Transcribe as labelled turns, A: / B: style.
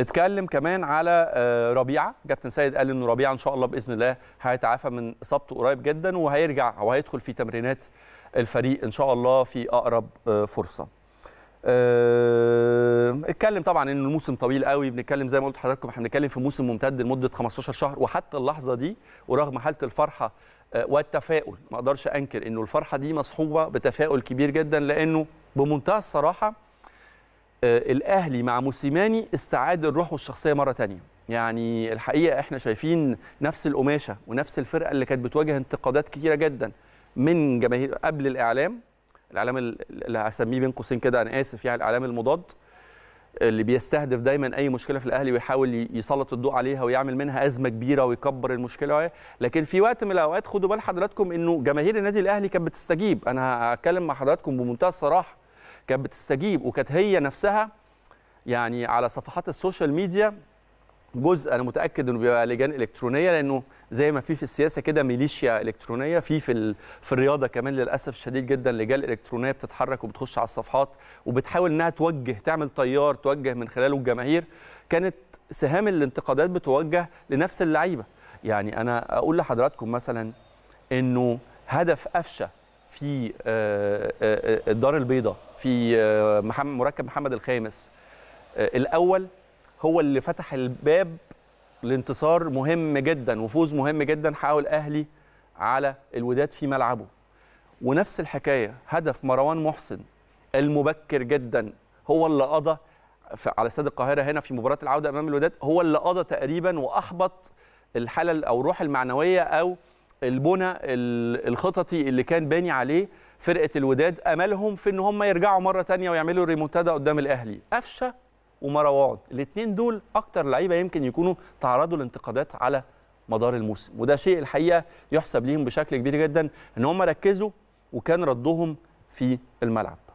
A: اتكلم كمان على آه، ربيعه كابتن سيد قال انه ربيعه ان شاء الله باذن الله هيتعافى من اصابته قريب جدا وهيرجع وهيدخل في تمرينات الفريق ان شاء الله في اقرب آه، فرصه آه، اتكلم طبعا ان الموسم طويل قوي بنتكلم زي ما قلت لحضراتكم احنا بنتكلم في موسم ممتد لمده 15 شهر وحتى اللحظه دي ورغم حاله الفرحه والتفاؤل ما اقدرش انكر انه الفرحه دي مصحوبه بتفاؤل كبير جدا لانه بمنتهى الصراحه آه، الاهلي مع موسيماني استعاد الروح والشخصيه مره ثانيه يعني الحقيقه احنا شايفين نفس القماشه ونفس الفرقه اللي كانت بتواجه انتقادات كثيره جدا من جماهير قبل الاعلام الاعلام اللي هسميه بين قوسين كده انا اسف يعني الاعلام المضاد اللي بيستهدف دايما اي مشكله في الاهلي ويحاول يسلط الضوء عليها ويعمل منها ازمه كبيره ويكبر المشكله لكن في وقت من الاوقات خدوا بال حضراتكم انه جماهير النادي الاهلي كانت بتستجيب انا هتكلم مع حضراتكم بمنتهى الصراحه كانت بتستجيب وكانت هي نفسها يعني على صفحات السوشيال ميديا جزء انا متاكد انه بيبقى لجان الكترونيه لانه زي ما في في السياسه كده ميليشيا الكترونيه في في, في الرياضه كمان للاسف الشديد جدا لجان الكترونيه بتتحرك وبتخش على الصفحات وبتحاول انها توجه تعمل تيار توجه من خلاله الجماهير كانت سهام الانتقادات بتوجه لنفس اللعيبه يعني انا اقول لحضراتكم مثلا انه هدف قفشه في آه، آه، آه، الدار البيضاء في مركب محمد الخامس الاول هو اللي فتح الباب لانتصار مهم جدا وفوز مهم جدا حاول الاهلي على الوداد في ملعبه ونفس الحكايه هدف مروان محسن المبكر جدا هو اللي قضى على استاد القاهره هنا في مباراه العوده امام الوداد هو اللي قضى تقريبا واحبط الحاله او الروح المعنويه او البنى الخططي اللي كان باني عليه فرقه الوداد املهم في ان هم يرجعوا مره ثانيه ويعملوا ريمونتادا قدام الاهلي قفشه ومروان الاثنين دول اكتر لعيبه يمكن يكونوا تعرضوا لانتقادات على مدار الموسم وده شيء الحقيقه يحسب ليهم بشكل كبير جدا ان هم ركزوا وكان ردهم في الملعب